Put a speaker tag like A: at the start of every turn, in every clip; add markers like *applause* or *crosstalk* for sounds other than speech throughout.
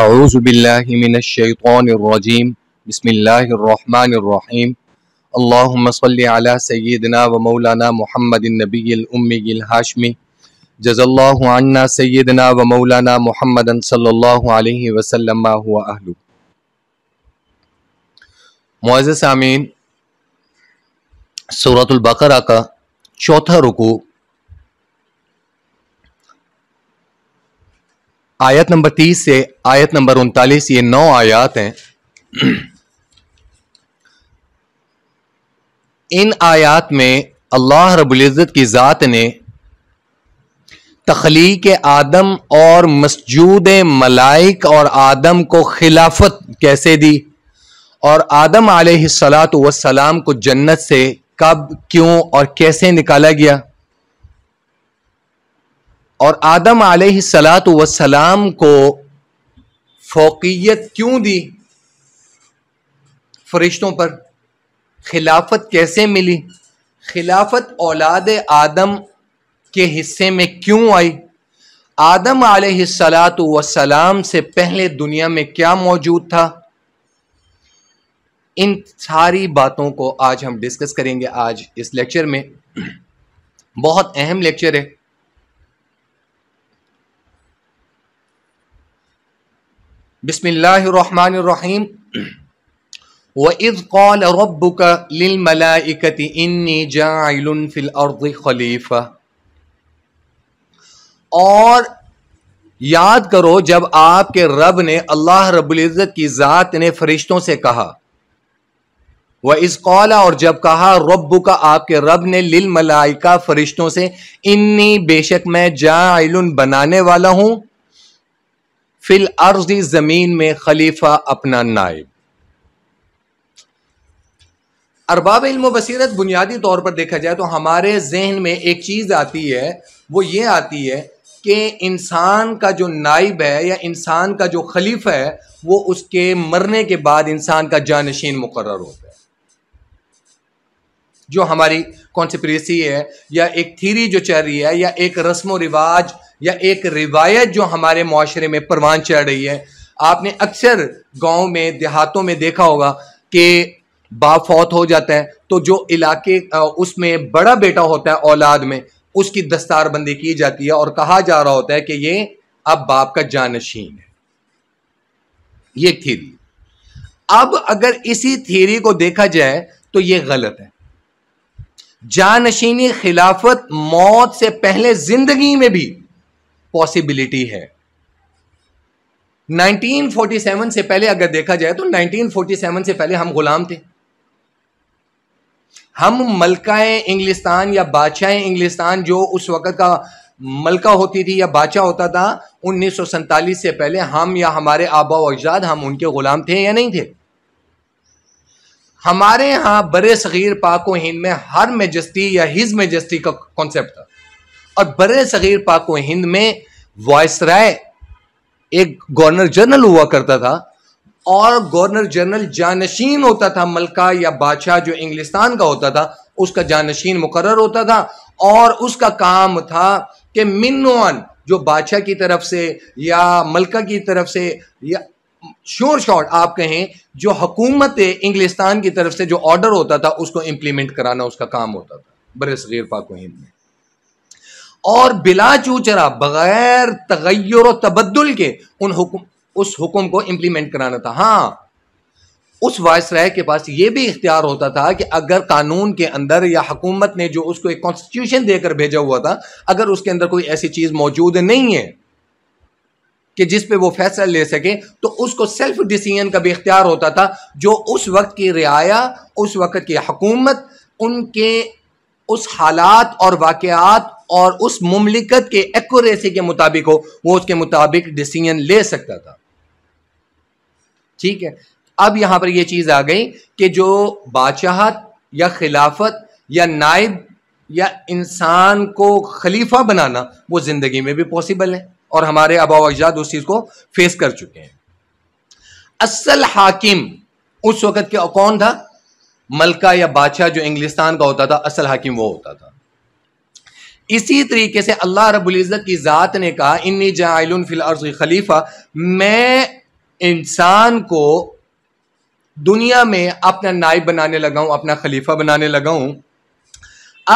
A: अज़बिल्लिमिनशैतरजीम बसमीम अल्लाम सल सैदना व मौलाना मोहम्मद नबीलउम्मीलहाशमी जज़ल्ला सैदना व मौलाना मोहम्मद सल्ला वसलम मुआज़ सामीन सूरतुल्बकरा का चौथा रुकू आयत नंबर तीस से आयत नंबर उनतालीस ये नौ आयात हैं इन आयात में अल्लाह रबुल्ज़त की ज़ात ने तख्लीक आदम और मसजूद मलाइक और आदम को खिलाफत कैसे दी और आदम सलात वसलाम को जन्नत से कब क्यों और कैसे निकाला गया और आदम सलात वसलाम को फोकियत क्यों दी फरिश्तों पर खिलाफत कैसे मिली खिलाफत औलाद आदम के हिस्से में क्यों आई आदम सलात वसलाम से पहले दुनिया में क्या मौजूद था इन सारी बातों को आज हम डिस्कस करेंगे आज इस लेक्चर में बहुत अहम लेक्चर है बिसमीम वज़ कौल रबुक लिलमलाइकत इन्नी जाइल खलीफा और याद करो जब आपके रब ने अल्लाह रबुल्ज़त की ज़ात ने फरिश्तों से कहा वह इस कौला और जब कहा रब का आपके रब ने लिल मलाइका फरिश्तों से इन्नी बेशक मैं जाइल बनाने वाला हूँ फिल अर्जी जमीन में खलीफा अपना नायब अरबाब इल्म बसीरत बुनियादी तौर पर देखा जाए तो हमारे जहन में एक चीज़ आती है वो ये आती है कि इंसान का जो नाइब है या इंसान का जो खलीफा है वो उसके मरने के बाद इंसान का जानशीन मुकर होता है जो हमारी कॉन्सप्रेसी है या एक थीरी जो चल रही है या एक रस्म व रिवाज या एक रिवायत जो हमारे माशरे में परवान चढ़ रही है आपने अक्सर गाँव में देहातों में देखा होगा कि बाप फौत हो जाता है तो जो इलाके उसमें बड़ा बेटा होता है औलाद में उसकी दस्तारबंदी की जाती है और कहा जा रहा होता है कि ये अब बाप का जानशीन है ये थीरी अब अगर इसी थीरी को देखा जाए तो ये गलत है जानशीनी खिलाफत मौत से पहले जिंदगी में भी पॉसिबिलिटी है 1947 से पहले अगर देखा जाए तो 1947 से पहले हम गुलाम थे हम मलकाए इंग्लिस्तान या बादशाह इंग्लिस्तान जो उस वक़्त का मलका होती थी या बादशाह होता था उन्नीस से पहले हम या हमारे आबा हम उनके ग़ुलाम थे या नहीं थे हमारे यहाँ बर सग़ीर पाको हिंद में हर मेजस्ती या हिज मेजस्ती का कॉन्सेप्ट था और बर सग़ीर पाको हिंद में वॉयस राय एक गवर्नर जनरल हुआ करता था और गवर्नर जनरल जानशीन होता था मलका या बादशाह जो इंग्लिस्तान का होता था उसका जानशीन मुकर होता था और उसका काम था कि मिनोअन जो बादशाह की तरफ से या मलका की तरफ से या श्योर शॉट आप कहें जो हकूमत इंग्लिस्तान की तरफ से जो ऑर्डर होता था उसको इंप्लीमेंट कराना उसका काम होता था बरसगीर पाको हिंद में और बिला चूचरा बगैर तगैर तबदुल के उन हुकुम उस हुक्म को इम्प्लीमेंट कराना था हाँ उस राय के पास ये भी इख्तियार होता था कि अगर कानून के अंदर या हकूमत ने जो उसको एक कॉन्स्टिट्यूशन देकर भेजा हुआ था अगर उसके अंदर कोई ऐसी चीज़ मौजूद नहीं है कि जिस पे वो फैसला ले सके तो उसको सेल्फ डिसीजन का भी इख्तियार होता था जो उस वक्त की रियाया उस वक्त की हकूमत उनके उस हालात और वाकयात और उस ममलिकत के एक्यूरेसी के मुताबिक हो वो उसके मुताबिक डिसीजन ले सकता था ठीक है अब यहाँ पर यह चीज़ आ गई कि जो बादशाहत या खिलाफत या नायब या इंसान को खलीफा बनाना वो ज़िंदगी में भी पॉसिबल है और हमारे अबाव अजाद उस चीज़ को फेस कर चुके हैं असल हाकिम उस वक़्त के कौन था मलका या बादशाह जो इंग्लिस्तान का होता था असल हाकिम वो होता था इसी तरीके से अल्लाह रबुल्ज़त की ज़ात ने कहा इन्नी जाइलुन फिल अर्ज खलीफा मैं इंसान को दुनिया में अपना नायब बनाने लगा हूँ अपना खलीफा बनाने लगा हूँ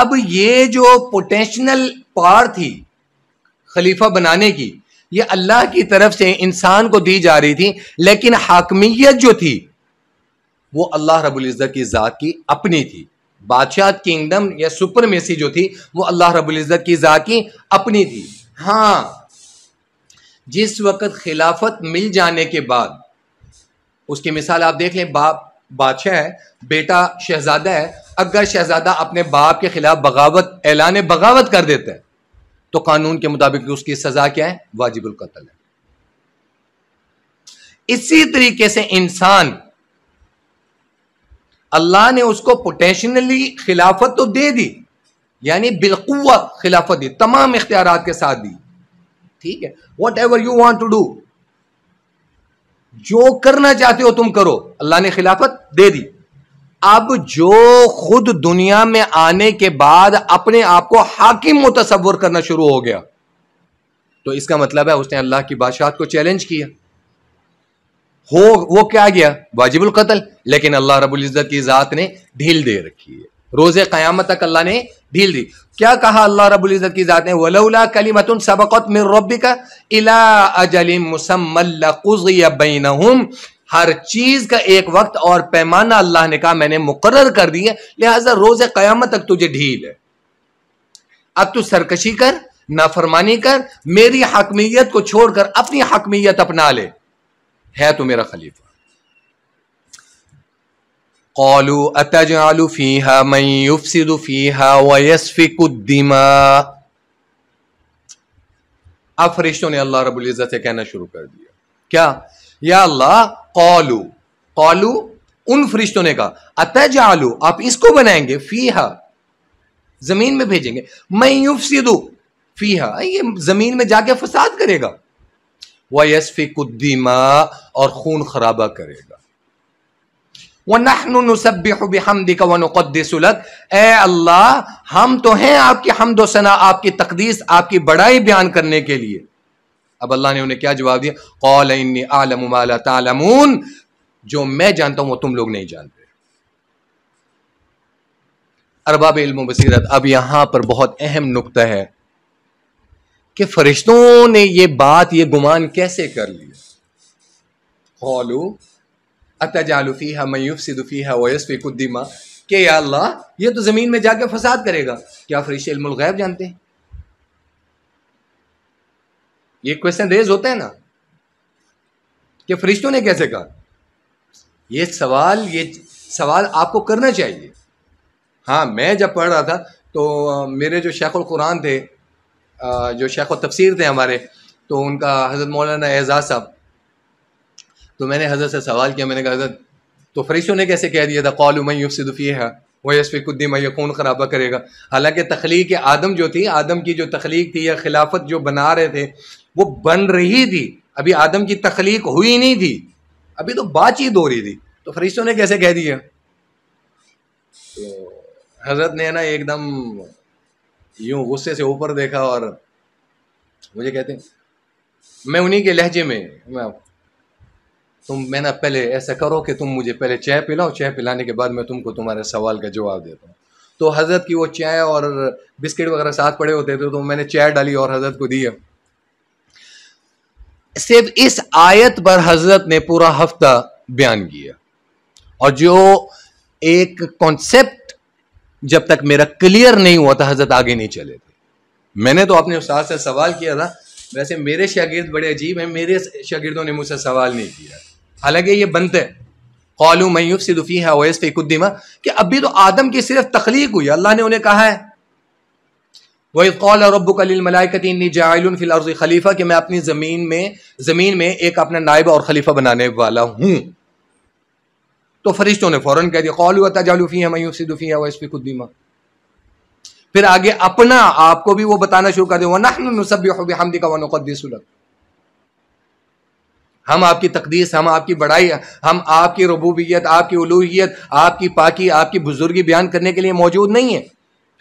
A: अब ये जो पोटेंशनल पार थी खलीफा बनाने की ये अल्लाह की तरफ से इंसान को दी जा रही थी लेकिन हाकमियत जो थी वो अल्लाह रबुल्ज़त की ज़ात की अपनी थी बादशाह किंगडम या सुपरमेसी जो थी वो अल्लाह रबुल्ज़त की ज़ात की अपनी थी हाँ जिस वक़्त खिलाफत मिल जाने के बाद उसकी मिसाल आप देख लें बाप बादशाह है बेटा शहजादा है अगर शहजादा अपने बाप के खिलाफ बगावत ऐलान बगावत कर देता है तो कानून के मुताबिक उसकी सजा क्या है वाजिबुल कत्ल है इसी तरीके से इंसान अल्लाह ने उसको पोटेंशनली खिलाफत तो दे दी यानी बिलकुआ खिलाफत दी तमाम इख्तियार के साथ दी ठीक है whatever you want to do जो करना चाहते हो तुम करो अल्लाह ने खिलाफत दे दी अब जो खुद दुनिया में आने के बाद अपने आप को हाकिम मुतसवर करना शुरू हो गया तो इसका मतलब है उसने अल्लाह की बादशाह को चैलेंज किया हो वो क्या गया वाजिबुल कत्ल लेकिन अल्लाह रबुल इज़्ज़त की ज़ात ने ढील दे रखी है रोजे क़यामत तक अल्लाह ने ढील दी क्या कहा अल्लाह रबुल इज़्ज़त की ज़ात ने वलौला कलीमत सबकत मिन रब्बिका इला अजलिम मुसम्मल लकुज़िया बैनहुम हर चीज का एक वक्त और पैमाना अल्लाह ने कहा मैंने मुकर कर दी है लिहाजा रोज कयामत तक तुझे ढील है अब तू सरकशी कर नाफरमानी कर मेरी हकमीयत को छोड़कर अपनी हकमियत अपना ले है तो मेरा खलीफा कौलू अतजालू फीहा मई फीहा वयसफिकुद्दीमा अब फरिश्तों ने अल्लाह रबुल्ज़त से कहना शुरू कर दिया क्या या अल्लाह कौलू कौलू उन फरिश्तों ने कहा जालू आप इसको बनाएंगे फीहा जमीन में भेजेंगे मैं यूफ सीधू फीहा ये जमीन में जाके फसाद करेगा फीकुद्दीमा और खून खराबा करेगा अल्लाह हम तो हैं आपकी हमदोसना आपकी तकदीस आपकी बड़ाई बयान करने के लिए अब अल्लाह ने उन्हें क्या जवाब दिया कौल आलम तमून जो मैं जानता हूं वो तुम लोग नहीं जानते अरबाब इल्म बसीरत अब यहां पर बहुत अहम नुकता है कि फरिश्तों ने यह बात ये गुमान कैसे कर लिया कौलू है है के अल्लाह तो ज़मीन में जाके फसाद करेगा क्या फरिश्ते इल्मुल जानते हैं ये क्वेश्चन रेज होते हैं ना कि फरिश्तों ने कैसे कहा ये सवाल ये सवाल आपको करना चाहिए हाँ मैं जब पढ़ रहा था तो मेरे जो शेख कुरान थे जो शेख तफसीर थे हमारे तो उनका हज़रत मौलाना एजाज साहब तो मैंने हज़रत से सवाल किया मैंने कहा हज़रत तो फरिश्तों ने कैसे कह दिया था कौल उमई युफ है वह यश कुद्दी मैं खून खराबा करेगा हालांकि तख्लीक आदम जो थी आदम की जो तख्लीक थी या खिलाफत जो बना रहे थे वो बन रही थी अभी आदम की तख्लीक हुई नहीं थी अभी तो बातचीत हो रही थी तो फरिश्तों ने कैसे कह दिया तो हजरत ने ना एकदम यूं गुस्से से ऊपर देखा और मुझे कहते मैं उन्हीं के लहजे में मैं तुम मैंने पहले ऐसा करो कि तुम मुझे पहले चाय पिलाओ चाय पिलाने के बाद मैं तुमको तुम्हारे सवाल का जवाब देता हूँ तो हज़रत की वो चाय और बिस्किट वगैरह साथ पड़े होते थे तो मैंने चाय डाली और हज़रत को दी सिर्फ इस आयत पर हज़रत ने पूरा हफ्ता बयान किया और जो एक कॉन्सेप्ट जब तक मेरा क्लियर नहीं हुआ था हज़रत आगे नहीं चले थे मैंने तो अपने उस्ताद से सवाल किया था वैसे मेरे शागिर्द बड़े अजीब हैं मेरे शागिर्दों ने मुझसे सवाल नहीं किया हालांकि ये बनते हैं कौलू मयूफ सिदुफी है ओयस फ़ीकुद्दीमा कि अभी तो आदम की सिर्फ तखलीक हुई अल्लाह ने उन्हें कहा है वही कौल रबुकमलाकती जायलफ़िल खलीफा कि मैं अपनी ज़मीन में ज़मीन में एक अपना नायब और खलीफा बनाने वाला हूं तो फरिश्तों ने फौरन कह दिया कौल हुआ तजालफ़ी है मयूफ सिदुफी है ओयस फ़ीकुद्दीमा फिर आगे अपना आपको भी वो बताना शुरू कर दे वह ना सब हमदी का वन हम आपकी तकदीस हम आपकी बड़ाई हम आपकी रबूबियत आपकी उलूहियत आपकी पाकि आपकी बुजुर्गी बयान करने के लिए मौजूद नहीं है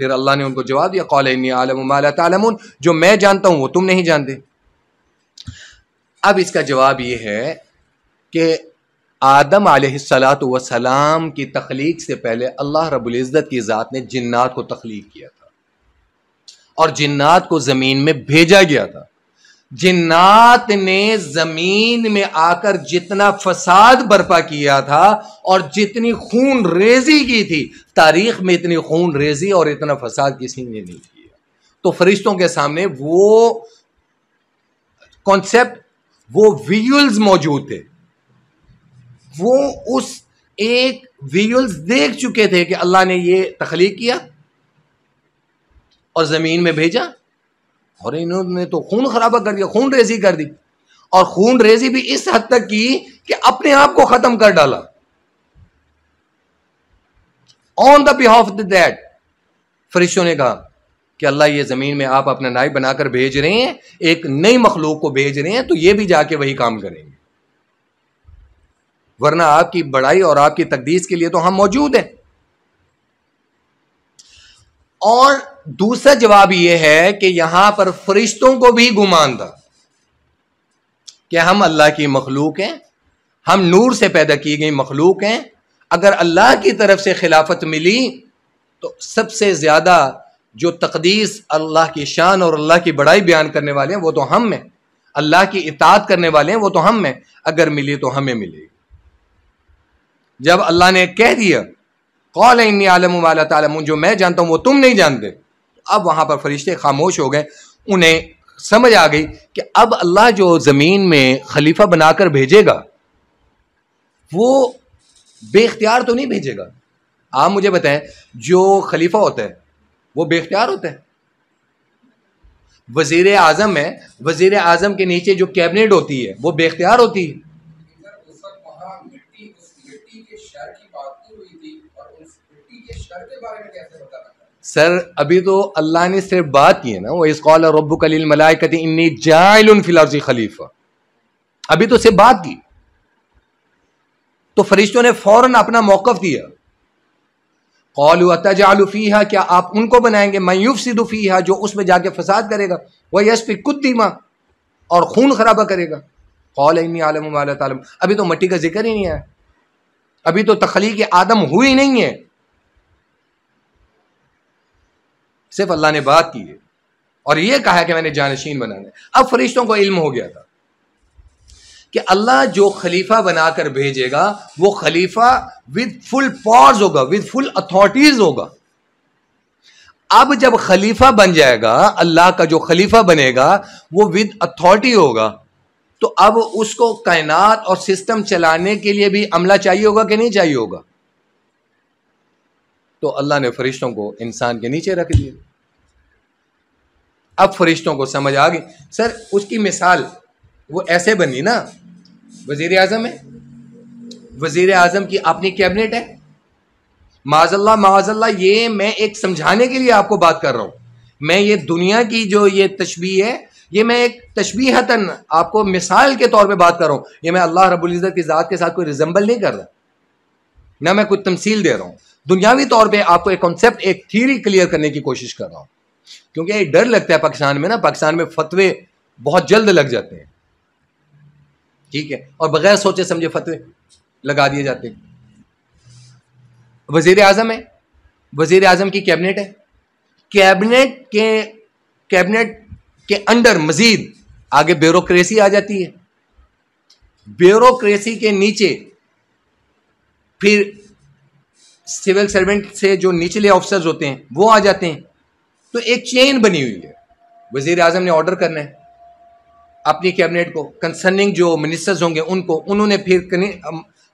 A: फिर अल्लाह ने उनको जवाब दिया कौल आलमून जो मैं जानता हूँ वो तुम नहीं जानते अब इसका जवाब ये है कि आदम सलात वसलाम की तख्लीक से पहले अल्लाह रबुल्ज़त की ज़ात ने जन्ात को तख्लीक किया था और जन्ात को ज़मीन में भेजा गया था जिन्नात ने जमीन में आकर जितना फसाद बर्पा किया था और जितनी खून रेजी की थी तारीख में इतनी खून रेजी और इतना फसाद किसी ने नहीं किया तो फरिश्तों के सामने वो कॉन्सेप्ट वो विजुअल्स मौजूद थे वो उस एक विजुअल्स देख चुके थे कि अल्लाह ने ये तख्लीक किया और ज़मीन में भेजा और इन्होंने तो खून खराबा कर दिया खून रेजी कर दी और खून रेजी भी इस हद तक की कि अपने आप को खत्म कर डाला ऑन द बिहाफ दैट फरिश्तों ने कहा कि अल्लाह ये ज़मीन में आप अपना नाई बनाकर भेज रहे हैं एक नई मखलूक को भेज रहे हैं तो ये भी जाके वही काम करेंगे वरना आपकी बड़ाई और आपकी तकदीस के लिए तो हम मौजूद हैं और दूसरा जवाब यह है कि यहां पर फरिश्तों को भी गुमान था कि हम अल्लाह की मखलूक हैं हम नूर से पैदा की गई मखलूक हैं अगर अल्लाह की तरफ से खिलाफत मिली तो सबसे ज़्यादा जो तकदीस अल्लाह की शान और अल्लाह की बड़ाई बयान करने वाले हैं वो तो हम हैं अल्लाह की इतात करने वाले हैं वो तो हम हैं अगर मिली तो हमें मिलेगी जब अल्लाह ने कह दिया कौल इन आलम वाला तालम जो मैं जानता हूं वो तुम नहीं जानते अब वहाँ पर फरिश्ते खामोश हो गए उन्हें समझ आ गई कि अब अल्लाह जो ज़मीन में खलीफा बनाकर भेजेगा वो बेख्तियार तो नहीं भेजेगा आप मुझे बताएं जो खलीफा होता है वो बेख्तियार होता है वजीर आजम है वज़ी आजम के नीचे जो कैबिनेट होती है वो बेख्तियार होती है सर अभी तो अल्लाह ने सिर्फ बात की है ना वो इस कॉल रब कलील मलाइकत इन्नी जायल फिलर्जी खलीफा अभी तो सिर्फ बात की तो फरिश्तों ने फौरन अपना मौकफ दिया कौल तजालफ़ीहा क्या आप उनको बनाएंगे मयूफ सिदुफ़ीहा जो उसमें जाके फसाद करेगा वह यश यसफी कुद्दीमा और खून खराबा करेगा कौल इन्नी आलम वालम अभी तो मट्टी का जिक्र ही नहीं आया अभी तो तखलीक आदम हुई नहीं है सिर्फ अल्लाह ने बात की है और ये कहा कि मैंने जानशीन बनाने अब फरिश्तों को इल्म हो गया था कि अल्लाह जो खलीफा बनाकर भेजेगा वो खलीफा विद फुल पॉज होगा विद फुल अथॉरिटीज होगा अब जब खलीफा बन जाएगा अल्लाह का जो खलीफा बनेगा वो विद अथॉरिटी होगा तो अब उसको कायनात और सिस्टम चलाने के लिए भी अमला चाहिए होगा कि नहीं चाहिए होगा तो अल्लाह ने फरिश्तों को इंसान के नीचे रख दिया अब फरिश्तों को समझ आ गई सर उसकी मिसाल वो ऐसे बनी ना वजीर आजम है वजीर आजम की अपनी कैबिनेट है माजल्ला माजल्ला ये मैं एक समझाने के लिए आपको बात कर रहा हूं मैं ये दुनिया की जो ये तशबी है ये मैं एक तशबीहतन आपको मिसाल के तौर पे बात कर रहा हूं ये मैं अल्लाह रबुल्ज़त की ज़ात के साथ कोई रिजम्बल नहीं कर रहा ना मैं कुछ तमसील दे रहा हूं दुनियावी तौर पे आपको एक कॉन्सेप्ट एक थीरी क्लियर करने की कोशिश कर रहा हूं क्योंकि डर लगता है पाकिस्तान में ना पाकिस्तान में फतवे बहुत जल्द लग जाते हैं ठीक है और बगैर सोचे समझे फतवे लगा दिए जाते हैं वजीर आजम है वजीर आजम की कैबिनेट है कैबिनेट के कैबिनेट के अंडर मजीद आगे ब्यूरोक्रेसी आ जाती है ब्यूरोक्रेसी के नीचे फिर सिविल सर्वेंट से जो निचले ऑफिसर्स होते हैं वो आ जाते हैं तो एक चेन बनी हुई है वजीर अजम ने ऑर्डर करना है अपनी कैबिनेट को कंसर्निंग जो मिनिस्टर्स होंगे उनको उन्होंने फिर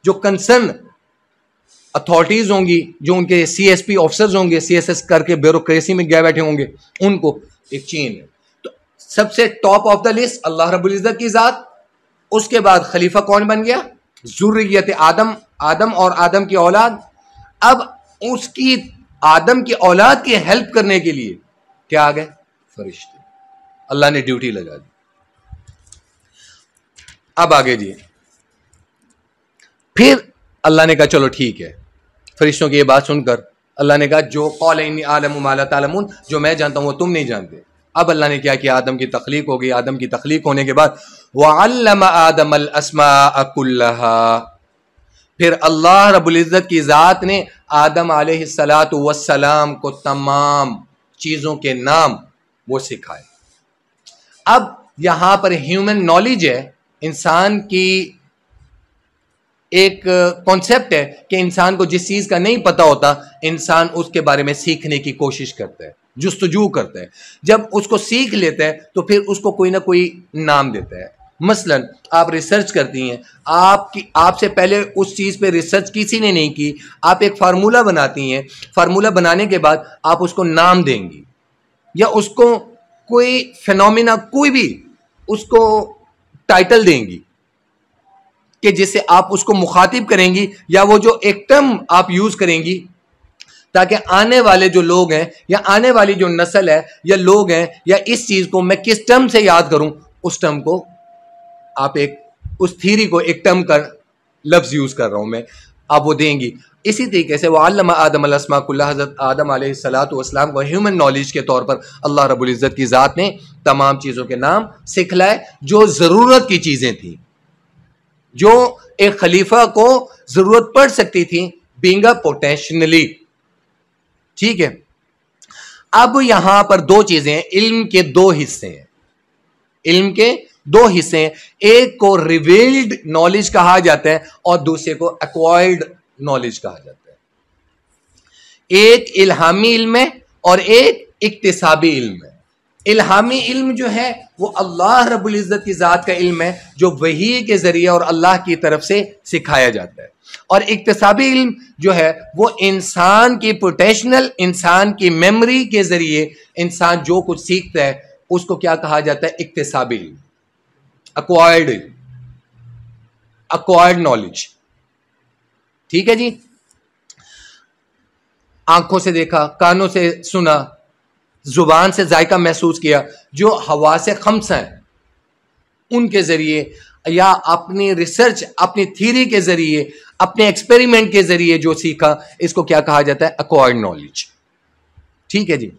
A: जो कंसर्न अथॉरिटीज़ होंगी जो उनके सी एस पी ऑफिसर्स होंगे सी एस एस करके ब्यूरोक्रेसी में गए बैठे होंगे उनको एक चेन है तो सबसे top of the list Allah रबुल्ज़त की ज़ात उसके बाद खलीफा कौन बन गया जरूरी आदम आदम और आदम की औलाद अब उसकी आदम की औलाद की हेल्प करने के लिए क्या आ गए फरिश्ते अल्लाह ने ड्यूटी लगा दी अब आगे जी फिर अल्लाह ने कहा चलो ठीक है फरिश्तों की ये बात सुनकर अल्लाह ने कहा जो कौल आलम माला जो मैं जानता हूँ वो तुम नहीं जानते अब अल्लाह ने क्या किया आदम की तखलीक हो गई आदम की तख्लीक होने के बाद वह आदम असमा अकुल्ला फिर अल्लाह रबुल्ज़त की ज़ात ने आदम सलात वसलाम को तमाम चीज़ों के नाम वो सिखाए अब यहाँ पर ह्यूमन नॉलेज है इंसान की एक कॉन्सेप्ट है कि इंसान को जिस चीज़ का नहीं पता होता इंसान उसके बारे में सीखने की कोशिश करता है जस्तजू करता है जब उसको सीख लेता है तो फिर उसको कोई ना कोई नाम देता है मसलन आप रिसर्च करती हैं आपकी आपसे पहले उस चीज़ पे रिसर्च किसी ने नहीं की आप एक फार्मूला बनाती हैं फार्मूला बनाने के बाद आप उसको नाम देंगी या उसको कोई फिनोमिना कोई भी उसको टाइटल देंगी कि जिससे आप उसको मुखातिब करेंगी या वो जो एक टर्म आप यूज़ करेंगी ताकि आने वाले जो लोग हैं या आने वाली जो नस्ल है या लोग हैं या इस चीज़ को मैं किस टर्म से याद करूं उस टर्म को आप एक उस थीरी को एक टर्म कर लफ्ज़ यूज़ कर रहा हूँ मैं आप वो देंगी इसी तरीके से वो वल्लम आदम अलस्माकुल्ला हज़रत आदम सलाम को ह्यूमन नॉलेज के तौर पर अल्लाह रबुल्ज़त की ज़ात ने तमाम चीज़ों के नाम सिखलाए जो ज़रूरत की चीज़ें थी जो एक खलीफा को ज़रूरत पड़ सकती थी बींग पोटेंशनली ठीक है अब यहाँ पर दो चीज़ें इल्म के दो हिस्से हैं इल्म के दो हिस्से एक को रिवील्ड नॉलेज कहा जाता है और दूसरे को एक्वायर्ड नॉलेज कहा जाता है एक इल्हामी इल्म है और एक इकतसाबी इल्म है इल्हामी इल्म जो है वो अल्लाह रबुल्ज़त की ज़ात का इल्म है जो वही के ज़रिए और अल्लाह की तरफ से सिखाया जाता है और इकतसाबी इल्म जो है वो इंसान की पोटेशनल इंसान की मेमोरी के ज़रिए इंसान जो कुछ सीखता है उसको क्या कहा जाता है इकतसाबी इल्म अक्वायर्ड अक्वायर्ड नॉलेज ठीक है जी आंखों से देखा कानों से सुना जुबान से जायका महसूस किया जो हवा से खम्स हैं उनके ज़रिए या अपनी रिसर्च अपनी थीरी के ज़रिए अपने एक्सपेरिमेंट के ज़रिए जो सीखा इसको क्या कहा जाता है अक्वायर्ड नॉलेज ठीक है जी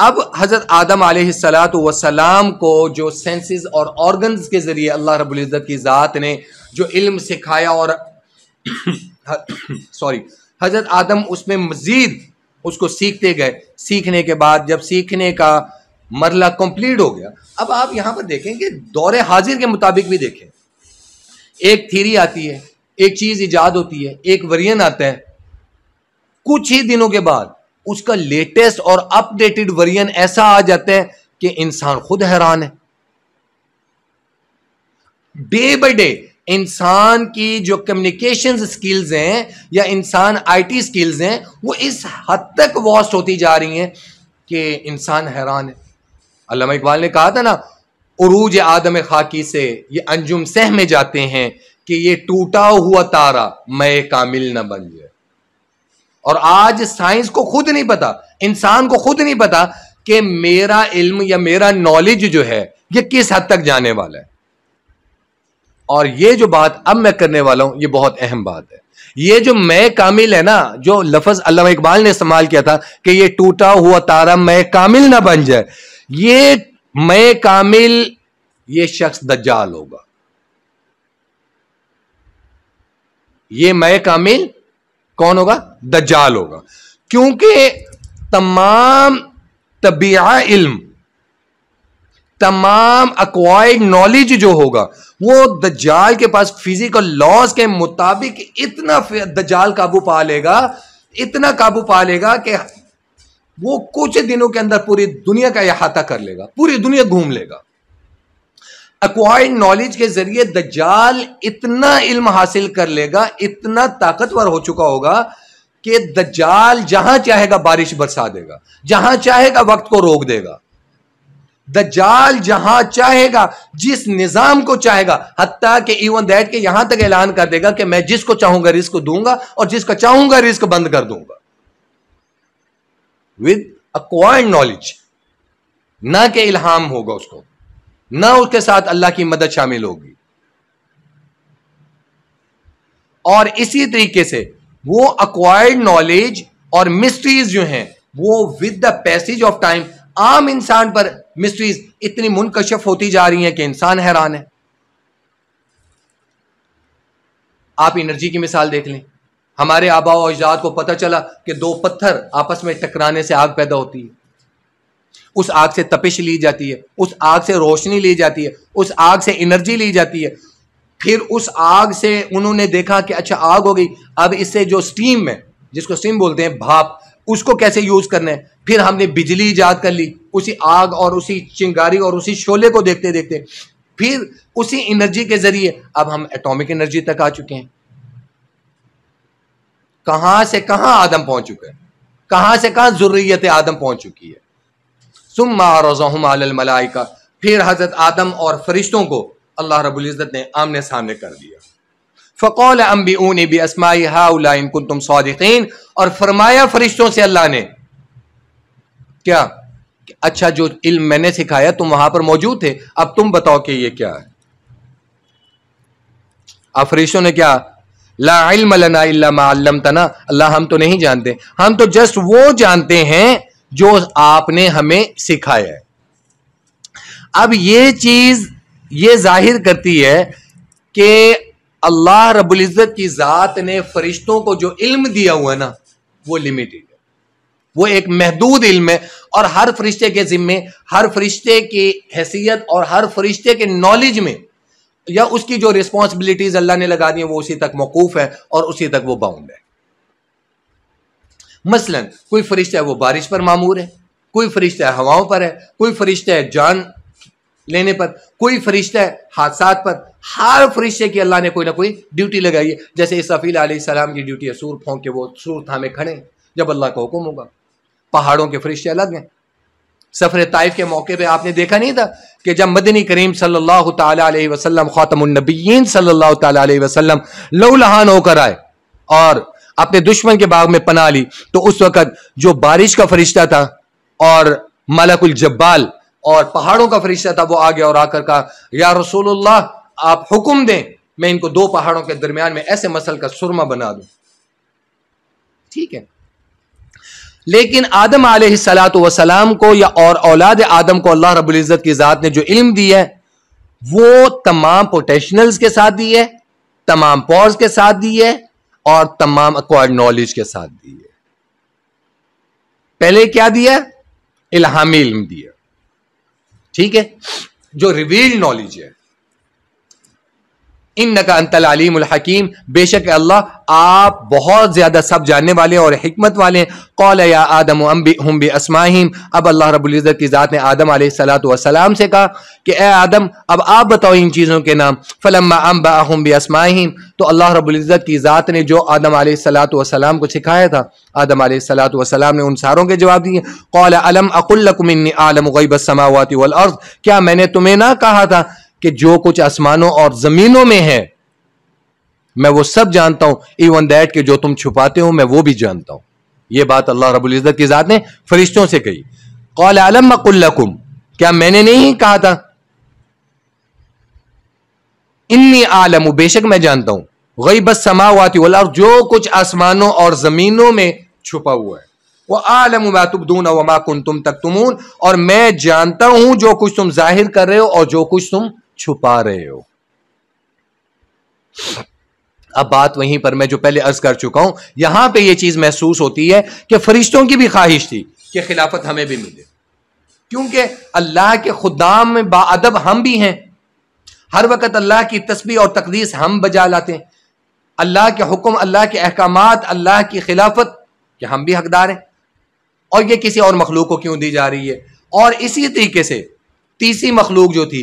A: अब हज़रत आदम आलत वसलाम को जो सेंसेस और ऑर्गन्स के ज़रिए अल्लाह रबुल्ज़त की ज़ात ने जो इल्म सिखाया और सॉरी *coughs* हज़रत आदम उसमें मज़ीद उसको सीखते गए सीखने के बाद जब सीखने का मरला कंप्लीट हो गया अब आप यहाँ पर देखें कि हाजिर के मुताबिक भी देखें एक थीरी आती है एक चीज़ ईजाद होती है एक वरियन आता है कुछ ही दिनों के बाद उसका लेटेस्ट और अपडेटेड वर्जन ऐसा आ जाता है कि इंसान खुद हैरान है डे बाई डे इंसान की जो कम्युनिकेशन स्किल्स हैं या इंसान आईटी स्किल्स हैं वो इस हद तक वॉस्ट होती जा रही हैं कि इंसान हैरान है अलामा इकबाल ने कहा था ना उरूज आदम खाकी से ये अंजुम सह में जाते हैं कि ये टूटा हुआ तारा मैं कामिल न बन जाए और आज साइंस को खुद नहीं पता इंसान को खुद नहीं पता कि मेरा इल्म या मेरा नॉलेज जो है ये किस हद तक जाने वाला है और ये जो बात अब मैं करने वाला हूं ये बहुत अहम बात है ये जो मैं कामिल है ना जो लफज अल्लाह इकबाल ने इस्तेमाल किया था कि ये टूटा हुआ तारा मैं कामिल ना बन जाए ये मैं कामिल ये शख्स दज्जाल होगा ये मैं कामिल कौन होगा दज्जाल होगा क्योंकि तमाम तबिया इल्म तमाम अक्वायर्ड नॉलेज जो होगा वो दज्जाल के पास फिजिकल लॉस के मुताबिक इतना दज्जाल काबू पा लेगा इतना काबू पा लेगा कि वो कुछ दिनों के अंदर पूरी दुनिया का अहाता कर लेगा पूरी दुनिया घूम लेगा अक्वायर्ड नॉलेज के जरिए दज्जाल इतना इल्म हासिल कर लेगा इतना ताकतवर हो चुका होगा कि दज्जाल जहां चाहेगा बारिश बरसा देगा जहां चाहेगा वक्त को रोक देगा दज्जाल जहां चाहेगा जिस निज़ाम को चाहेगा हत्या के इवन दैट के यहां तक ऐलान कर देगा कि मैं जिसको चाहूंगा रिस्क दूंगा और जिसको चाहूंगा रिस्क बंद कर दूंगा विद अक्वायर्ड नॉलेज ना के इल्हाम होगा उसको ना उसके साथ अल्लाह की मदद शामिल होगी और इसी तरीके से वो अक्वायर्ड नॉलेज और मिस्ट्रीज जो हैं वो with the passage of time आम इंसान पर मिस्ट्रीज इतनी मुनकशफ होती जा रही हैं कि इंसान हैरान है आप एनर्जी की मिसाल देख लें हमारे आबा अजाद को पता चला कि दो पत्थर आपस में टकराने से आग पैदा होती है उस आग से तपिश ली जाती है उस आग से रोशनी ली जाती है उस आग से एनर्जी ली जाती है फिर उस आग से उन्होंने देखा कि अच्छा आग हो गई अब इससे जो स्टीम है जिसको स्टीम बोलते हैं भाप उसको कैसे यूज़ करना है फिर हमने बिजली ईजाद कर ली उसी आग और उसी चिंगारी और उसी शोले को देखते देखते फिर उसी एनर्जी के ज़रिए अब हम एटॉमिक एनर्जी तक आ चुके हैं कहां से कहां आदम पहुंच चुके हैं कहां से कहां ज़रूरीत आदम पहुंच चुकी है सुम फिर हज़रत आदम और फरिश्तों को अल्लाह रबुल्ज़त ने आमने सामने कर दिया फ़कौल अम्बी ऊन बी असमाई हाउलाइन कुन तुम सौदिकीन और फरमाया फरिश्तों से अल्लाह ने क्या अच्छा जो इल्म मैंने सिखाया तुम वहां पर मौजूद थे अब तुम बताओ कि ये क्या है अब फरिश्तों ने क्या ला इल्म लना इल्ला मा तना अल्लाह हम तो नहीं जानते हम तो जस्ट वो जानते हैं जो आपने हमें सिखाया है अब ये चीज ये जाहिर करती है कि अल्लाह रबुल्ज़त की ज़ात ने फरिश्तों को जो इल्म दिया हुआ है ना वो लिमिटेड है वो एक महदूद इल्म है और हर फरिश्ते के ज़िम्मे हर फरिश्ते की हैसियत और हर फरिश्ते के नॉलेज में या उसकी जो रिस्पॉन्सिबिलिटीज़ अल्लाह ने लगा दी है वो उसी तक मौकूफ़ है और उसी तक वो बाउंड है मसलन कोई फरिश्ता है वो बारिश पर मामूर है कोई फरिश्ता है हवाओं पर है कोई फरिश्ता है जान लेने पर कोई फरिश्ता है हादसा पर हर फरिश्ते की अल्लाह ने कोई ना कोई ड्यूटी लगाई है जैसे सफ़ील सलाम की ड्यूटी है सूर फोंक के वो सूर थामे खड़े जब अल्लाह का हुक्म होगा पहाड़ों के फरिश्ते अलग हैं सफ़र ताइफ के मौके पे आपने देखा नहीं था कि जब मदनी करीम सल्लल्लाहु अलैहि वसल्लम ख़ातमनबीन सल्लल्लाहु अलैहि वसल्लम लहलान होकर आए और अपने दुश्मन के बाग में पना ली तो उस वक़्त जो बारिश का फरिश्ता था और मलकुल जब्बाल और पहाड़ों का फरिश्ता था वो आ गया और आकर कहा या रसूलुल्लाह आप हुक्म दें मैं इनको दो पहाड़ों के दरमियान में ऐसे मसल का सुरमा बना दूं ठीक है लेकिन आदम सलात वसलाम को या और औलाद आदम को अल्लाह रबुल्ज़त की ज़ात ने जो इल्म दी है वो तमाम प्रोटेशनल्स के साथ दी है तमाम पॉज के साथ दी है और तमाम अक्वायर्ड नॉलेज के साथ दी है पहले क्या दिया इलाहामी इल्म दिया ठीक है जो रिवील्ड नॉलेज है इन नका अंतल अलीम हकीम बेशक अल्लाह आप बहुत ज़्यादा सब जानने वाले और हमत वाले कौल या आदम अम्बी हम भी असमाहिम अब अल्लाह रबुल्ज़त की ज़ात ने आदम सलाम से कहा कि ए आदम अब आप बताओ इन चीज़ों के नाम फलम्मा अम्बा हम भी असमाहिम तो अल्लाह रबुल्ज़त की ज़ात ने जो आदम सलाम को सिखाया था आदम सलाम ने उन सारों के जवाब दिए कौल अलम अकुल्लकुमिन आलम गईबसमावत क्या मैंने तुम्हें ना कहा था कि जो कुछ आसमानों और जमीनों में है मैं वो सब जानता हूं इवन दैट के जो तुम छुपाते हो मैं वो भी जानता हूं ये बात अल्लाह इज्जत की ज़ात ने फरिश्तों से कही कौल आलम मकुल्लकुम क्या मैंने नहीं कहा था इन्नी आलम बेशक मैं जानता हूं गई बस समा हुआ थी और जो कुछ आसमानों और जमीनों में छुपा हुआ है वो आलम मातुबदून वमा कुन तुम तक तुमून और मैं जानता हूं जो कुछ तुम जाहिर कर रहे हो और जो कुछ तुम छुपा रहे हो अब बात वहीं पर मैं जो पहले अर्ज कर चुका हूं यहां पे ये चीज महसूस होती है कि फरिश्तों की भी ख्वाहिश थी कि खिलाफत हमें भी मिले क्योंकि अल्लाह के खुदाम में बाअदब हम भी हैं हर वक्त अल्लाह की तस्वीर और तकदीस हम बजा लाते हैं अल्लाह के हुक्म अल्लाह के अहकाम अल्लाह की खिलाफत कि हम भी हकदार हैं और ये किसी और मखलूक को क्यों दी जा रही है और इसी तरीके से तीसरी मखलूक जो थी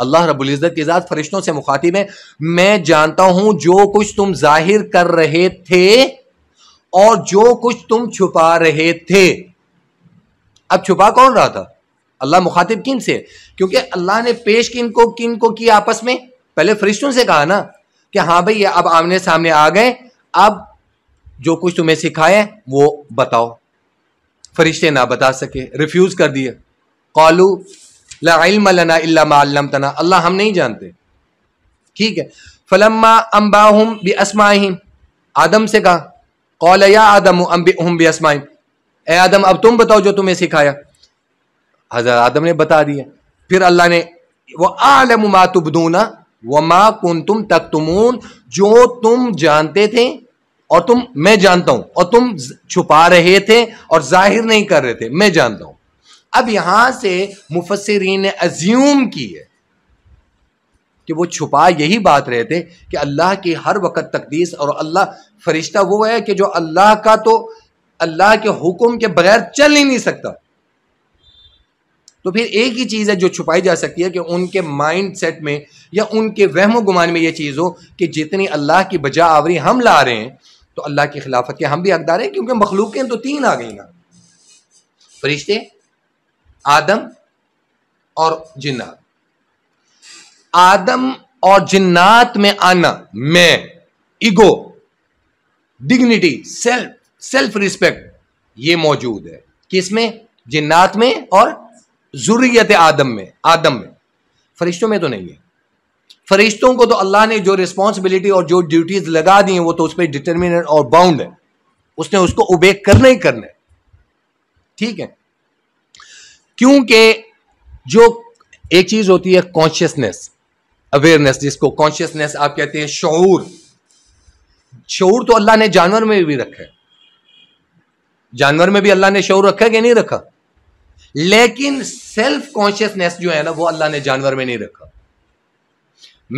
A: अल्लाह रबुल्ज़त के साथ फरिश्तों से मुखातिब है मैं जानता हूं जो कुछ तुम जाहिर कर रहे थे और जो कुछ तुम छुपा रहे थे अब छुपा कौन रहा था अल्लाह मुखातिब किन से क्योंकि अल्लाह ने पेश किन को किन को किया आपस में पहले फरिश्तों से कहा ना कि हाँ भाई अब आमने सामने आ गए अब जो कुछ तुम्हें सिखाए वो बताओ फरिश्ते ना बता सके रिफ्यूज़ कर दिए कॉलू अल्लाह हम नहीं जानते ठीक है फलम्मा अम्बाहम बी असमाहिम आदम से कहा कौल या आदम हम बी असमाहिम ए आदम अब तुम बताओ जो तुम्हें सिखाया हजरत आदम ने बता दिया फिर अल्लाह ने वह आलम मातुबदूना व मा कुन तुम तक तुमून जो तुम जानते थे और तुम मैं जानता हूँ और तुम छुपा रहे थे और जाहिर नहीं कर रहे थे मैं जानता हूँ अब यहां से मुफसरीन ने अज्यूम की है कि वो छुपा यही बात रहे थे कि अल्लाह की हर वक्त तकदीस और अल्लाह फरिश्ता वो है कि जो अल्लाह का तो अल्लाह के हुक्म के बगैर चल ही नहीं सकता तो फिर एक ही चीज़ है जो छुपाई जा सकती है कि उनके माइंड सेट में या उनके वहम गुमान में यह चीज़ हो कि जितनी अल्लाह की बजा आवरी हम ला रहे हैं तो अल्लाह की खिलाफत के हम भी हकदार हैं क्योंकि मखलूकें तो तीन आ गई ना फरिश्ते आदम और जिन्नात आदम और जिन्नात में आना मैं ego dignity self self respect ये मौजूद है किसमें जिन्नात में और जुर्रियत आदम में आदम में फरिश्तों में तो नहीं है फरिश्तों को तो अल्लाह ने जो रिस्पॉन्सिबिलिटी और जो ड्यूटीज लगा दी हैं वो तो उस पर डिटर्मिनेट और बाउंड है उसने उसको उबे करना ही करना है ठीक है क्योंकि जो एक चीज होती है कॉन्शियसनेस अवेयरनेस जिसको कॉन्शियसनेस आप कहते हैं शौर शौर तो अल्लाह ने जानवर में भी रखा है जानवर में भी अल्लाह ने शौर रखा कि नहीं रखा लेकिन सेल्फ कॉन्शियसनेस जो है ना वो अल्लाह ने जानवर में नहीं रखा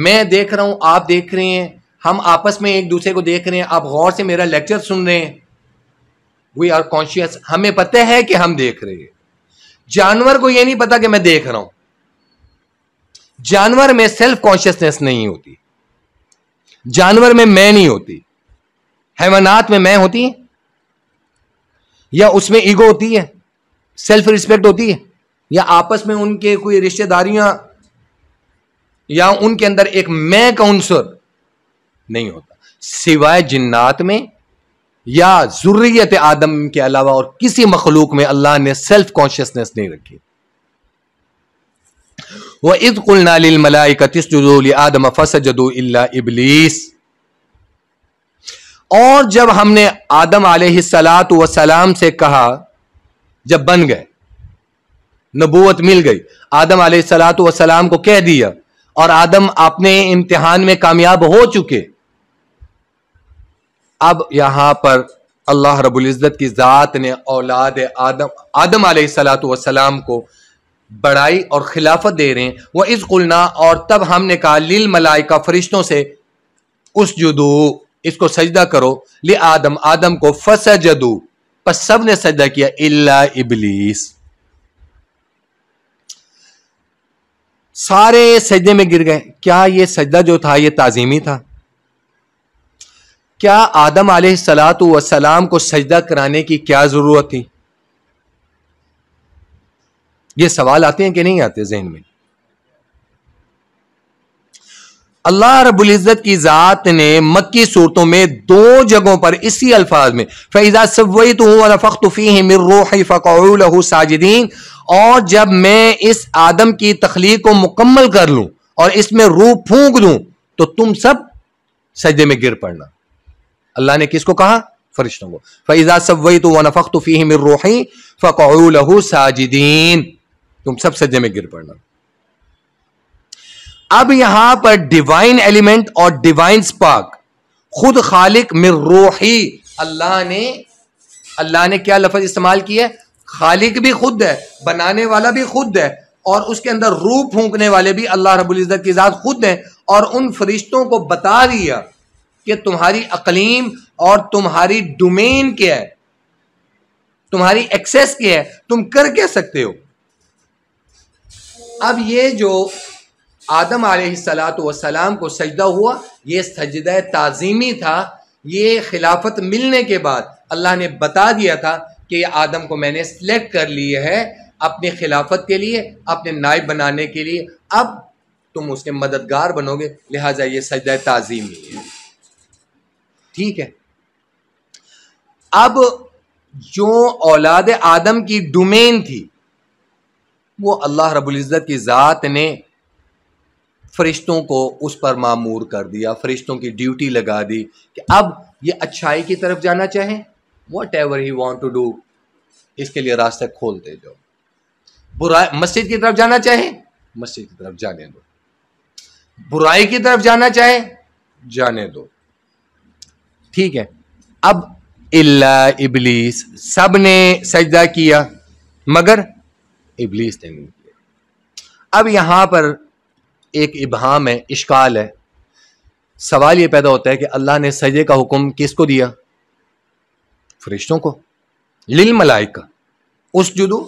A: मैं देख रहा हूं आप देख रहे हैं हम आपस में एक दूसरे को देख रहे हैं आप गौर से मेरा लेक्चर सुन रहे हैं वी आर कॉन्शियस हमें पता है कि हम देख रहे हैं जानवर को यह नहीं पता कि मैं देख रहा हूं जानवर में सेल्फ कॉन्शियसनेस नहीं होती जानवर में मैं नहीं होती हैवानात में मैं होती है या उसमें ईगो होती है सेल्फ रिस्पेक्ट होती है या आपस में उनके कोई रिश्तेदारियां या उनके अंदर एक मैं का नहीं होता सिवाय जिन्नात में या जरूरीत आदम के अलावा और किसी मखलूक में अल्लाह ने सेल्फ कॉन्शियसनेस नहीं रखी वह इद कुल आदम इबलीस और जब हमने आदम सलात वसलाम से कहा जब बन गए नबूत मिल गई आदम सलात वसलाम को कह दिया और आदम अपने इम्तिहान में कामयाब हो चुके अब यहां पर अल्लाह रबुल्ज़त की ज़ात ने औलाद आदम आदम आसलाम को बढ़ाई और खिलाफत दे रहे हैं वह इस गुलना और तब हमने कहा मलाई मलाइका फरिश्तों से उस जुदू इसको सजदा करो ले आदम आदम को फस जदू पर सब ने सजदा किया इला इबलीस सारे सजदे में गिर गए क्या ये सजदा जो था ये ताजीमी था क्या आदम सलात वसलाम को सजदा कराने की क्या ज़रूरत थी ये सवाल आते हैं कि नहीं आते जहन में अल्लाह रबुल्ज़त की ज़ात ने मक्की सूरतों में दो जगहों पर इसी अल्फाज में फ़ैज़ा सवई तो हूँ साजिदीन और जब मैं इस आदम की तखलीक को मुकम्मल कर लू और इसमें रूह फूंक दूँ तो तुम सब सजदे में गिर पड़ना अल्लाह ने किसको कहा फरिश्तों को फ़ैज़ा सब तो नफ़क तो फ़ी मिर रोही फ़कू साजिदीन तुम सब सज्जे में गिर पड़ना अब यहां पर डिवाइन एलिमेंट और डिवाइन स्पार्क खुद खालिक मिर रोही अल्लाह ने अल्लाह ने क्या लफज इस्तेमाल किया खालिक भी खुद है बनाने वाला भी खुद है और उसके अंदर रूह फूंकने वाले भी अल्लाह रबुल्ज़त की ज़ात खुद है और उन फरिश्तों को बता दिया कि तुम्हारी अकलीम और तुम्हारी डोमेन क्या है तुम्हारी एक्सेस क्या है तुम कर क्या सकते हो अब ये जो आदम सलात वसलाम को सजदा हुआ ये सजद ताज़ीमी था ये खिलाफत मिलने के बाद अल्लाह ने बता दिया था कि आदम को मैंने सेलेक्ट कर लिए है अपनी खिलाफत के लिए अपने नायब बनाने के लिए अब तुम उसके मददगार बनोगे लिहाजा ये सजद ताज़ीमी है ठीक है अब जो औलाद आदम की डोमेन थी वो अल्लाह रबुल्ज़त की ज़ात ने फरिश्तों को उस पर मामूर कर दिया फरिश्तों की ड्यूटी लगा दी कि अब ये अच्छाई की तरफ जाना चाहें whatever he want to do इसके लिए रास्ते खोलते जाओ बुरा मस्जिद की तरफ जाना चाहे मस्जिद की तरफ जाने दो बुराई की तरफ जाना चाहे जाने दो ठीक है अब इल्ला इबलीस सब ने सजदा किया मगर इबलीस ने नहीं किया अब यहां पर एक इबहम है इश्काल है सवाल ये पैदा होता है कि अल्लाह ने सजे का हुक्म किसको दिया फरिश्तों को लिल का उस जुदू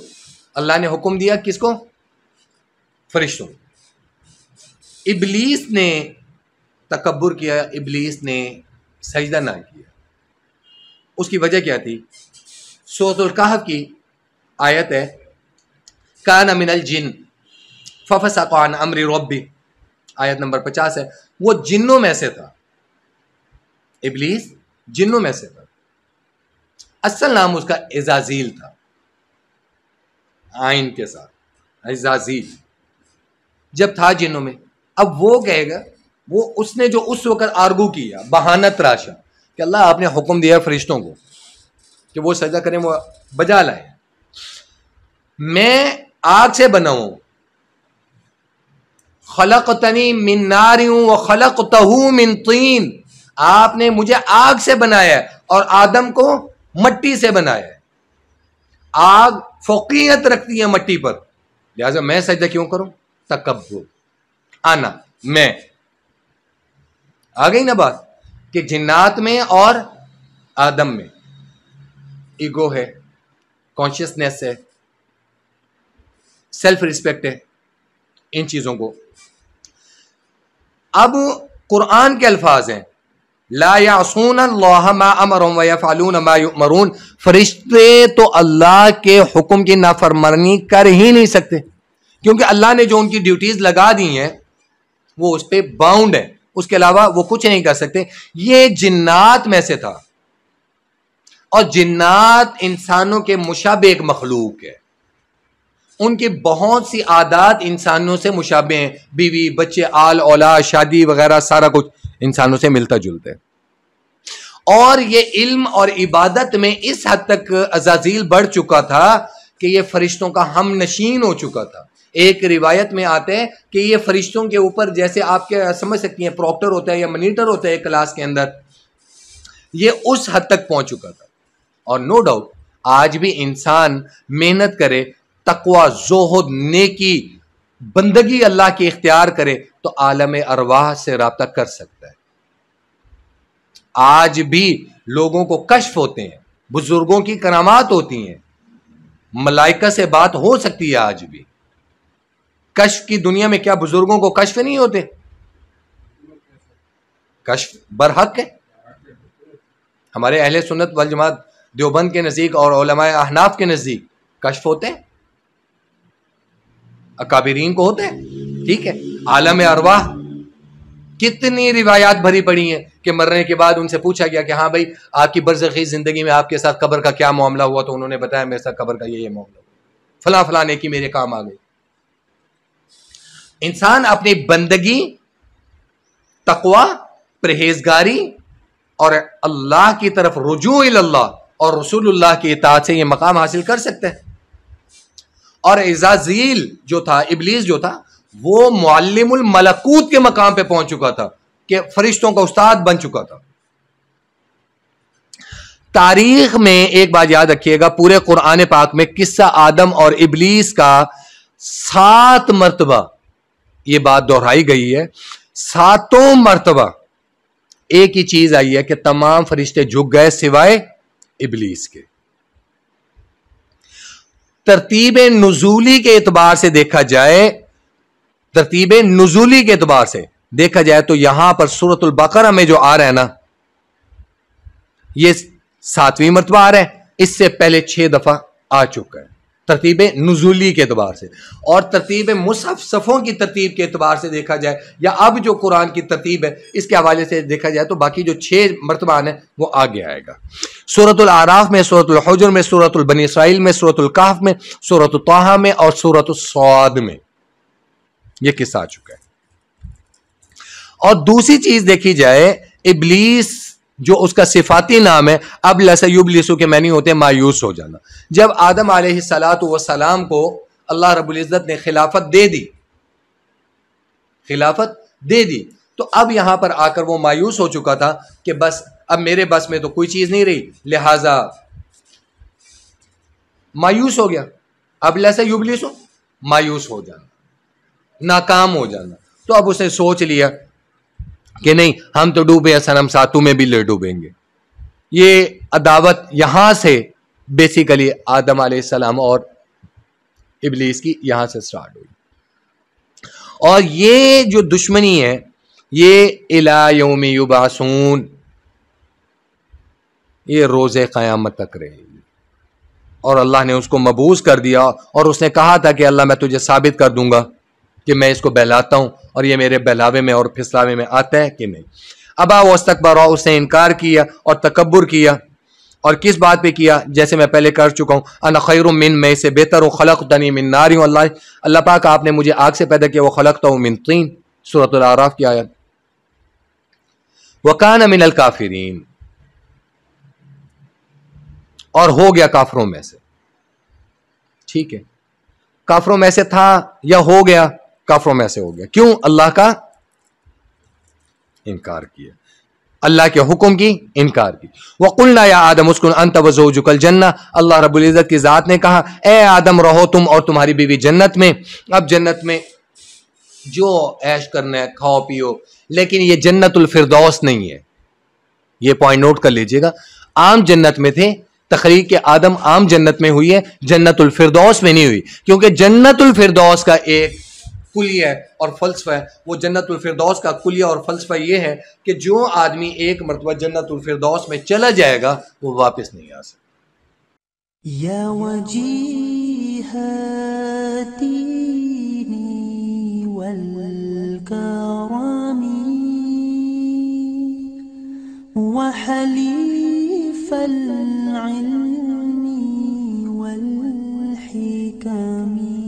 A: अल्लाह ने हुक्म दिया किसको फरिश्तों इबलीस ने तकबर किया इबलीस ने सजदा ना किया उसकी वजह क्या थी सूरतुल्काह की आयत है कान मिनल जिन फ़फ़सा कान अमर रबी आयत नंबर पचास है वो जिन्नों में से था इबलीस जिन्नों में से था असल नाम उसका एजाजील था आइन के साथ एजाजील जब था जिन्नों में अब वो कहेगा वो उसने जो उस वक़्त आर्गू किया बहाना तराशा कि अल्लाह आपने हुक्म दिया फरिश्तों को कि वो सजा करें वो बजा लाए मैं आग से बनाऊ खलक तनी मिन व खलक तहू मिन तीन आपने मुझे आग से बनाया और आदम को मट्टी से बनाया आग फोकियत रखती है मट्टी पर लिहाजा मैं सजा क्यों करूं तकबू आना मैं आ गई ना बात कि जिन्नात में और आदम में ईगो है कॉन्शियसनेस है सेल्फ रिस्पेक्ट है इन चीज़ों को अब कुरान के अल्फाज हैं ला यासून मरून फरिश्ते तो अल्लाह के हुक्म की नाफरमानी कर ही नहीं सकते क्योंकि अल्लाह ने जो उनकी ड्यूटीज़ लगा दी हैं वो उस पर बाउंड है उसके अलावा वो कुछ नहीं कर सकते ये जिन्नात में से था और जिन्नात इंसानों के मुशाबे एक मखलूक है उनकी बहुत सी आदात इंसानों से मुशाबे हैं बीवी बच्चे आल औला शादी वगैरह सारा कुछ इंसानों से मिलता जुलता है और ये इल्म और इबादत में इस हद तक अजाजील बढ़ चुका था कि ये फरिश्तों का हम नशीन हो चुका था एक रिवायत में आते हैं कि ये फरिश्तों के ऊपर जैसे आपके समझ सकती हैं प्रॉक्टर होता है या मनीटर होता है क्लास के अंदर ये उस हद तक पहुंच चुका था और नो डाउट आज भी इंसान मेहनत करे तकवा जोहद नेकी बंदगी अल्लाह की इख्तियार करे तो आलम अरवाह से रबता कर सकता है आज भी लोगों को कश्फ होते हैं बुजुर्गों की करामात होती हैं मलाइका से बात हो सकती है आज भी कश्फ की दुनिया में क्या बुजुर्गों को कश्फ नहीं होते कश्फ बरहक है हमारे अहल सुन्नत वल जमात देवबंद के नज़दीक और अहनाफ के नज़दीक कश्फ होते हैं अकाबरीन को होते हैं ठीक है आलम अरवाह कितनी रिवायात भरी पड़ी हैं कि मरने के बाद उनसे पूछा गया कि हाँ भाई आपकी बरसखी ज़िंदगी में आपके साथ कबर का क्या मामला हुआ तो उन्होंने बताया मेरे साथ कबर का ये ये मामला फला फला ने की मेरे काम आ गए इंसान अपनी बंदगी तकवा परहेजगारी और अल्लाह की तरफ रुजू अल्लाह और रसूल की इताद से ये मकाम हासिल कर सकते हैं और एजाजील जो था इबलीस जो था वो मुल्लिमुल मलकूत के मकाम पे पहुंच चुका था कि फरिश्तों का उस्ताद बन चुका था तारीख में एक बात याद रखिएगा पूरे कुरान पाक में किस्सा आदम और इबलीस का सात मरतबा ये बात दोहराई गई है सातों मरतबा एक ही चीज आई है कि तमाम फरिश्ते झुक गए सिवाय इबलीस के तरतीब नजूली के एतबार से देखा जाए तरतीब नजूली के एतबार से देखा जाए तो यहां पर सूरतुल बकरा में जो आ रहा है ना ये सातवीं मरतबा आ रहा है इससे पहले छह दफा आ चुका है तरतीब नजूली के अतबार से और तरतीब मुसहफ सफ़ों की तरतीब के अतबार से देखा जाए या अब जो कुरान की तरतीब है इसके हवाले से देखा जाए तो बाकी जो छः मरतबान है वो आगे आएगा सूरतलाराफ़ में सूरतलहजर में सूरतलबन इसराइल में सूरतलकाफ में सूरतहा में और स्वाद में यह किस्सा आ चुका है और दूसरी चीज़ देखी जाए इबलीस जो उसका सिफाती नाम है अब लसयुब लिसु के मैनी होते मायूस हो जाना जब आदम सलात वसलाम को अल्लाह रबुल्ज़त ने खिलाफत दे दी खिलाफत दे दी तो अब यहां पर आकर वो मायूस हो चुका था कि बस अब मेरे बस में तो कोई चीज़ नहीं रही लिहाजा मायूस हो गया अब लैसा युबलिस हो मायूस हो जाना नाकाम हो जाना तो अब उसने सोच लिया कि नहीं हम तो डूबे सनम सातु में भी ले डूबेंगे ये अदावत यहां से बेसिकली आदम सलाम और इबलीस की यहां से स्टार्ट हुई और ये जो दुश्मनी है ये इला योम युबासून ये रोज़ क़यामत तक रहेगी और अल्लाह ने उसको मबूस कर दिया और उसने कहा था कि अल्लाह मैं तुझे साबित कर दूंगा कि मैं इसको बहलाता हूँ और ये मेरे बहलावे में और फिसलावे में आता है कि नहीं अबा वस्तकबरा उसने इनकार किया और तकबर किया और किस बात पे किया जैसे मैं पहले कर चुका हूँ अन खैर मिन मैं इसे बेहतर हूँ खलक तनी मिन नारी हूँ अल्लाह अल्लाह पाक आपने मुझे आग से पैदा किया वो खलक तो मिन तीन सूरत आराफ की आयत वकान मिन काफरीन और हो गया काफरों में से ठीक है काफरों में से था या हो गया काफरों में से हो गया क्यों अल्लाह का इनकार किया अल्लाह के हुक्म की इनकार की वकुल्ला या आदम उसकुन अंत जुकल जन्ना अल्लाह रबुल्ज़त की ज़ात ने कहा ए आदम रहो तुम और तुम्हारी बीवी जन्नत में अब जन्नत में जो ऐश करना है खाओ पियो लेकिन ये जन्नतफरदौस नहीं है ये पॉइंट नोट कर लीजिएगा आम जन्नत में थे तखरीक के आदम आम जन्नत में हुई है फिरदौस में नहीं हुई क्योंकि फिरदौस का एक कुलिया और फलसफा वो जन्नतफरदौस का कुलिया और फलसफा ये है कि जो आदमी एक मरतबा जन्नतफरदौस में चला जाएगा वो वापस नहीं आ सकता وحليف العلم والحكم